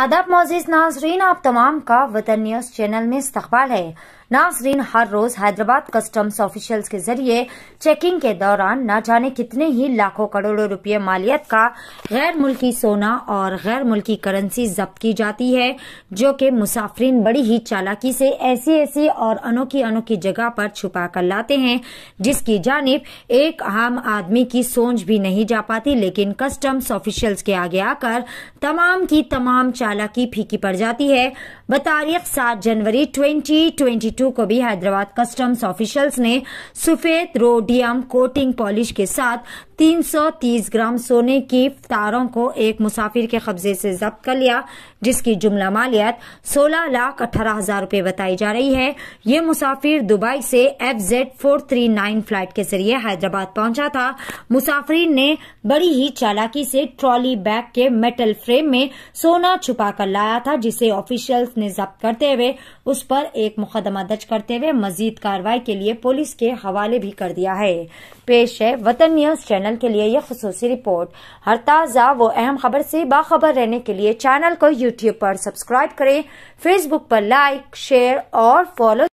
अदब मोजीज नाजरीन आप तमाम का वतन न्यूज चैनल में इस्तकबाल है नाजरीन हर रोज हैदराबाद कस्टम्स ऑफिशियल्स के जरिए चेकिंग के दौरान न जाने कितने ही लाखों करोड़ों रुपए मालियत का गैर मुल्की सोना और गैर मुल्की करेंसी जब्त की जाती है जो कि मुसाफरीन बड़ी ही चालाकी से ऐसी ऐसी और अनोखी अनोखी जगह पर छुपा कर लाते हैं जिसकी जानब एक आम आदमी की सोच भी नहीं जा पाती लेकिन कस्टम्स ऑफिशियल्स के आगे आकर तमाम की तमाम धर्मशाला की फीकी पड़ जाती है बतारीख सात जनवरी 2022 को भी हैदराबाद कस्टम्स ऑफिशल्स ने सफेद रोडियम कोटिंग पॉलिश के साथ 330 ग्राम सोने की तारों को एक मुसाफिर के कब्जे से जब्त कर लिया जिसकी जुमला मालियत सोलह लाख अठारह हजार रूपए बताई जा रही है ये मुसाफिर दुबई से F Z four three nine flight के जरिए हैदराबाद पहुंचा था मुसाफिर ने बड़ी ही चालाकी से ट्रॉली बैग के मेटल फ्रेम में सोना छुपा कर लाया था जिसे ऑफिशियल्स ने जब्त करते हुए उस पर एक मुकदमा दर्ज करते हुए मजीद कार्रवाई के लिए पुलिस के हवाले भी कर दिया है पेश है वतन न्यूज चैनल के लिए यह खसूसी रिपोर्ट हर ताज़ा व अहम खबर से बाखबर रहने के लिए चैनल को यूट्यूब पर सब्सक्राइब करें फेसबुक पर लाइक शेयर और फॉलो